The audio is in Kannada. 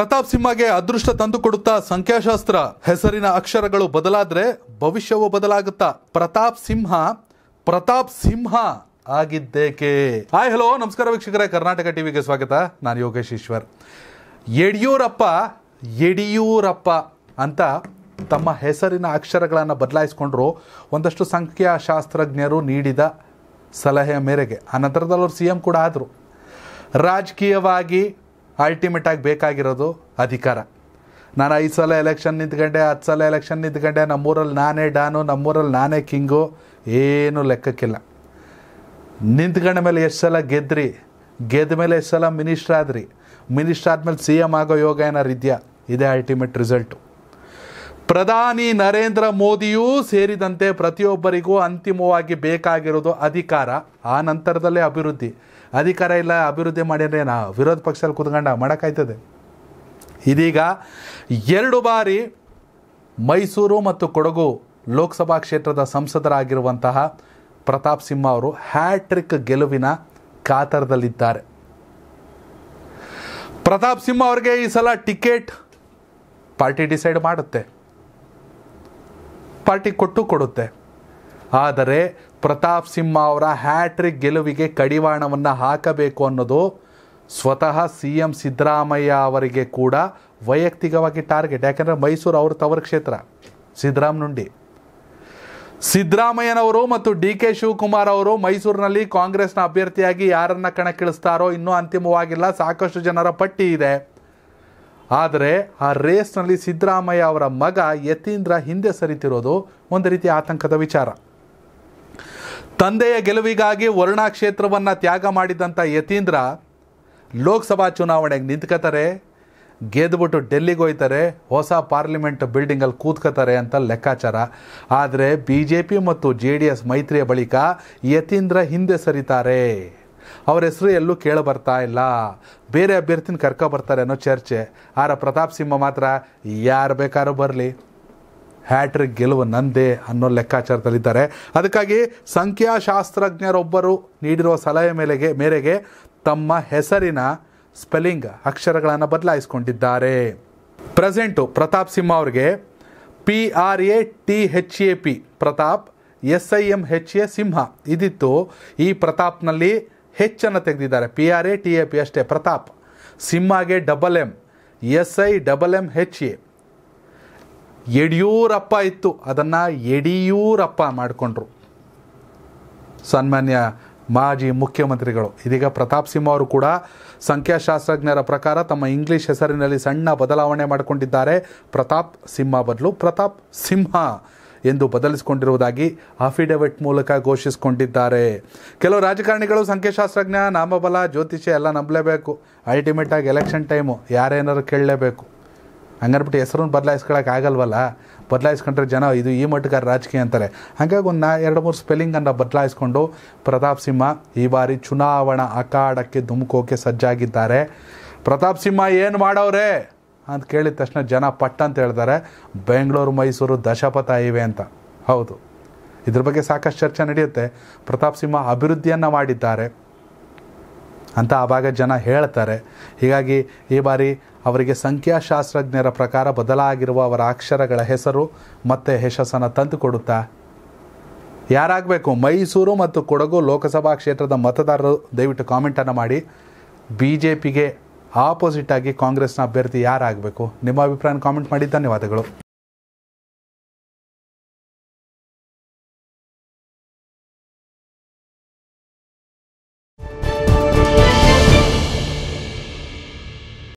ಪ್ರತಾಪ್ ಸಿಂಹಗೆ ಅದೃಷ್ಟ ತಂದುಕೊಡುತ್ತಾ ಸಂಖ್ಯಾಶಾಸ್ತ್ರ ಹೆಸರಿನ ಅಕ್ಷರಗಳು ಬದಲಾದ್ರೆ ಭವಿಷ್ಯವೂ ಬದಲಾಗುತ್ತಾ ಪ್ರತಾಪ್ ಸಿಂಹ ಪ್ರತಾಪ್ ಸಿಂಹ ಆಗಿದ್ದೇಕೆ ಹಾಯ್ ಹಲೋ ನಮಸ್ಕಾರ ವೀಕ್ಷಕರೇ ಕರ್ನಾಟಕ ಟಿವಿಗೆ ಸ್ವಾಗತ ನಾನು ಯೋಗೇಶ್ ಈಶ್ವರ್ ಯಡಿಯೂರಪ್ಪ ಯಡಿಯೂರಪ್ಪ ಅಂತ ತಮ್ಮ ಹೆಸರಿನ ಅಕ್ಷರಗಳನ್ನು ಬದಲಾಯಿಸಿಕೊಂಡ್ರು ಒಂದಷ್ಟು ಸಂಖ್ಯಾಶಾಸ್ತ್ರಜ್ಞರು ನೀಡಿದ ಸಲಹೆಯ ಮೇರೆಗೆ ಆ ನಂತರದಲ್ಲಿ ಅವರು ಸಿ ಎಂ ಕೂಡ ಆದರು ರಾಜಕೀಯವಾಗಿ ಅಲ್ಟಿಮೇಟಾಗಿ ಬೇಕಾಗಿರೋದು ಅಧಿಕಾರ ನಾನು ಐದು ಸಲ ಎಲೆಕ್ಷನ್ ನಿಂತ್ಕೊಂಡೆ ಹತ್ತು ಸಲ ಎಲೆಕ್ಷನ್ ನಿಂತ್ಕೊಂಡೆ ನಮ್ಮೂರಲ್ಲಿ ನಾನೇ ಡಾನು ನಮ್ಮೂರಲ್ಲಿ ನಾನೇ ಕಿಂಗು ಏನೂ ಲೆಕ್ಕಕ್ಕಿಲ್ಲ ನಿಂತ್ಕೊಂಡ ಮೇಲೆ ಎಷ್ಟು ಸಲ ಗೆದ್ರಿ ಗೆದ್ದ ಮೇಲೆ ಎಷ್ಟು ಸಲ ಮಿನಿಸ್ಟ್ರ್ ಆದ್ರಿ ಮಿನಿಸ್ಟ್ರ್ ಆದಮೇಲೆ ಸಿ ಎಮ್ ಆಗೋ ಯೋಗ ಏನಾರು ಇದೆಯಾ ಇದೇ ಅಲ್ಟಿಮೇಟ್ ರಿಸಲ್ಟು ಪ್ರಧಾನಿ ನರೇಂದ್ರ ಮೋದಿಯೂ ಸೇರಿದಂತೆ ಪ್ರತಿಯೊಬ್ಬರಿಗೂ ಅಂತಿಮವಾಗಿ ಬೇಕಾಗಿರೋದು ಅಧಿಕಾರ ಆ ನಂತರದಲ್ಲೇ ಅಭಿವೃದ್ಧಿ ಅಧಿಕಾರ ಇಲ್ಲ ಅಭಿವೃದ್ಧಿ ಮಾಡಿದ್ರೆ ನಾ ವಿರೋಧ ಪಕ್ಷದಲ್ಲಿ ಕುತ್ಕೊಂಡ ಮಾಡೋಕ್ಕಾಯ್ತದೆ ಇದೀಗ ಎರಡು ಬಾರಿ ಮೈಸೂರು ಮತ್ತು ಕೊಡಗು ಲೋಕಸಭಾ ಕ್ಷೇತ್ರದ ಸಂಸದರಾಗಿರುವಂತಹ ಪ್ರತಾಪ್ ಸಿಂಹ ಅವರು ಹ್ಯಾಟ್ರಿಕ್ ಗೆಲುವಿನ ಕಾತರದಲ್ಲಿದ್ದಾರೆ ಪ್ರತಾಪ್ ಸಿಂಹ ಅವರಿಗೆ ಈ ಸಲ ಟಿಕೆಟ್ ಪಾರ್ಟಿ ಡಿಸೈಡ್ ಮಾಡುತ್ತೆ ಪಾರ್ಟಿ ಕೊಟ್ಟು ಕೊಡುತ್ತೆ ಆದರೆ ಪ್ರತಾಪ್ ಸಿಂಹ ಅವರ ಹ್ಯಾಟ್ರಿಕ್ ಗೆಲುವಿಗೆ ಕಡಿವಾಣವನ್ನು ಹಾಕಬೇಕು ಅನ್ನೋದು ಸ್ವತಃ ಸಿ ಎಂ ಸಿದ್ದರಾಮಯ್ಯ ಅವರಿಗೆ ಕೂಡ ವೈಯಕ್ತಿಕವಾಗಿ ಟಾರ್ಗೆಟ್ ಯಾಕೆಂದರೆ ಮೈಸೂರು ಅವರು ತವರ ಕ್ಷೇತ್ರ ಸಿದ್ದರಾಮನುಂಡಿ ಸಿದ್ದರಾಮಯ್ಯನವರು ಮತ್ತು ಡಿ ಕೆ ಶಿವಕುಮಾರ್ ಅವರು ಮೈಸೂರಿನಲ್ಲಿ ಕಾಂಗ್ರೆಸ್ನ ಅಭ್ಯರ್ಥಿಯಾಗಿ ಯಾರನ್ನ ಕಣಕ್ಕಿಳಿಸ್ತಾರೋ ಇನ್ನೂ ಅಂತಿಮವಾಗಿಲ್ಲ ಸಾಕಷ್ಟು ಜನರ ಪಟ್ಟಿ ಇದೆ ಆದರೆ ಆ ರೇಸ್ನಲ್ಲಿ ಸಿದ್ದರಾಮಯ್ಯ ಅವರ ಮಗ ಯತೀಂದ್ರ ಹಿಂದೆ ಸರಿತಿರೋದು ಒಂದು ರೀತಿ ಆತಂಕದ ವಿಚಾರ ತಂದೆಯ ಗೆಲುವಿಗಾಗಿ ವರುಣಾ ಕ್ಷೇತ್ರವನ್ನು ತ್ಯಾಗ ಮಾಡಿದಂಥ ಯತೀಂದ್ರ ಲೋಕಸಭಾ ಚುನಾವಣೆಗೆ ನಿಂತ್ಕೋತಾರೆ ಗೆದ್ದುಬಿಟ್ಟು ಡೆಲ್ಲಿಗೆ ಹೋಯ್ತಾರೆ ಹೊಸ ಪಾರ್ಲಿಮೆಂಟ್ ಬಿಲ್ಡಿಂಗಲ್ಲಿ ಕೂತ್ಕೋತಾರೆ ಅಂತ ಲೆಕ್ಕಾಚಾರ ಆದರೆ ಬಿ ಜೆ ಪಿ ಮತ್ತು ಜೆ ಡಿ ಎಸ್ ಮೈತ್ರಿಯ ಬಳಿಕ ಯತೀಂದ್ರ ಹಿಂದೆ ಸರಿತಾರೆ ಅವ್ರ ಹೆಸರು ಎಲ್ಲೂ ಕೇಳ ಬರ್ತಾ ಇಲ್ಲ ಬೇರೆ ಅಭ್ಯರ್ಥಿನ ಕರ್ಕೊ ಬರ್ತಾರೆ ಅನ್ನೋ ಚರ್ಚೆ ಆರ ಪ್ರತಾಪ್ ಸಿಂಹ ಮಾತ್ರ ಯಾರು ಬೇಕಾದ್ರೂ ಬರಲಿ ಹ್ಯಾಟ್ರಿಕ್ ಗೆಲುವು ನಂದೇ ಅನ್ನೋ ಲೆಕ್ಕಾಚಾರದಲ್ಲಿದ್ದಾರೆ ಅದಕ್ಕಾಗಿ ಸಂಖ್ಯಾಶಾಸ್ತ್ರಜ್ಞರೊಬ್ಬರು ನೀಡಿರುವ ಸಲಹೆ ಮೇಲೆಗೆ ಮೇರೆಗೆ ತಮ್ಮ ಹೆಸರಿನ ಸ್ಪೆಲ್ಲಿಂಗ್ ಅಕ್ಷರಗಳನ್ನು ಬದಲಾಯಿಸಿಕೊಂಡಿದ್ದಾರೆ ಪ್ರೆಸೆಂಟು ಪ್ರತಾಪ್ ಸಿಂಹ ಅವ್ರಿಗೆ P R A T H A P Pratap S I M H A Simha ಇದಿತ್ತು ಈ ಪ್ರತಾಪ್ನಲ್ಲಿ ಹೆಚ್ಚನ್ನು ತೆಗೆದಿದ್ದಾರೆ P R A T A P ಅಷ್ಟೇ ಪ್ರತಾಪ್ ಸಿಂಹಾಗೆ double M S I double M H A Yediyurappa ಇತ್ತು ಅದನ್ನು ಯಡಿಯೂರಪ್ಪ ಮಾಡಿಕೊಂಡ್ರು ಸನ್ಮಾನ್ಯ ಮಾಜಿ ಮುಖ್ಯಮಂತ್ರಿಗಳು ಇದೀಗ ಪ್ರತಾಪ್ ಸಿಂಹ ಅವರು ಕೂಡ ಸಂಖ್ಯಾಶಾಸ್ತ್ರಜ್ಞರ ಪ್ರಕಾರ ತಮ್ಮ ಇಂಗ್ಲೀಷ್ ಹೆಸರಿನಲ್ಲಿ ಸಣ್ಣ ಬದಲಾವಣೆ ಮಾಡಿಕೊಂಡಿದ್ದಾರೆ ಪ್ರತಾಪ್ ಸಿಂಹ ಬದಲು ಪ್ರತಾಪ್ ಸಿಂಹ ಎಂದು ಬದಲಿಸಿಕೊಂಡಿರುವುದಾಗಿ ಅಫಿಡವಿಟ್ ಮೂಲಕ ಘೋಷಿಸಿಕೊಂಡಿದ್ದಾರೆ ಕೆಲವು ರಾಜಕಾರಣಿಗಳು ಸಂಖ್ಯಾಶಾಸ್ತ್ರಜ್ಞ ನಾಮಬಲ ಜ್ಯೋತಿಷ್ಯ ಎಲ್ಲ ನಂಬಲೇಬೇಕು ಅಲ್ಟಿಮೇಟ್ ಆಗಿ ಎಲೆಕ್ಷನ್ ಟೈಮು ಯಾರೇನಾದ್ರು ಕೇಳಲೇಬೇಕು ಹಂಗನ್ಬಿಟ್ಟು ಹೆಸರನ್ನು ಬದಲಾಯಿಸ್ಕೊಳಕ್ಕೆ ಆಗಲ್ವಲ್ಲ ಬದಲಾಯಿಸ್ಕೊಂಡ್ರೆ ಜನ ಇದು ಈ ಮಟ್ಟಗಾರ ರಾಜಕೀಯ ಅಂತಾರೆ ಹಾಗಾಗಿ ಒಂದು ನಾ ಎರಡು ಮೂರು ಸ್ಪೆಲ್ಲಿಂಗನ್ನು ಬದಲಾಯಿಸ್ಕೊಂಡು ಪ್ರತಾಪ್ ಸಿಂಹ ಈ ಬಾರಿ ಚುನಾವಣಾ ಅಖಾಡಕ್ಕೆ ಧುಮುಕೋಕೆ ಸಜ್ಜಾಗಿದ್ದಾರೆ ಪ್ರತಾಪ್ ಸಿಂಹ ಏನು ಮಾಡೋರೆ ಅಂತ ಕೇಳಿದ ತಕ್ಷಣ ಜನ ಪಟ್ಟ ಅಂತ ಹೇಳ್ತಾರೆ ಬೆಂಗಳೂರು ಮೈಸೂರು ದಶಪಥ ಇವೆ ಅಂತ ಹೌದು ಇದ್ರ ಬಗ್ಗೆ ಸಾಕಷ್ಟು ಚರ್ಚೆ ನಡೆಯುತ್ತೆ ಪ್ರತಾಪ್ ಸಿಂಹ ಅಭಿವೃದ್ಧಿಯನ್ನು ಮಾಡಿದ್ದಾರೆ ಅಂತ ಆ ಭಾಗ ಜನ ಹೇಳ್ತಾರೆ ಹೀಗಾಗಿ ಈ ಬಾರಿ ಅವರಿಗೆ ಸಂಖ್ಯಾಶಾಸ್ತ್ರಜ್ಞರ ಪ್ರಕಾರ ಬದಲಾಗಿರುವ ಅವರ ಅಕ್ಷರಗಳ ಹೆಸರು ಮತ್ತೆ ಯಶಸ್ಸನ್ನು ಕೊಡುತ್ತಾ ಯಾರಾಗಬೇಕು ಮೈಸೂರು ಮತ್ತು ಕೊಡಗು ಲೋಕಸಭಾ ಕ್ಷೇತ್ರದ ಮತದಾರರು ದಯವಿಟ್ಟು ಕಾಮೆಂಟನ್ನು ಮಾಡಿ ಬಿ ಜೆ ಪಿಗೆ ಆಪೋಸಿಟ್ ಆಗಿ ಕಾಂಗ್ರೆಸ್ನ ಅಭ್ಯರ್ಥಿ ಯಾರಾಗಬೇಕು ನಿಮ್ಮ ಅಭಿಪ್ರಾಯ ಕಾಮೆಂಟ್ ಮಾಡಿ ಧನ್ಯವಾದಗಳು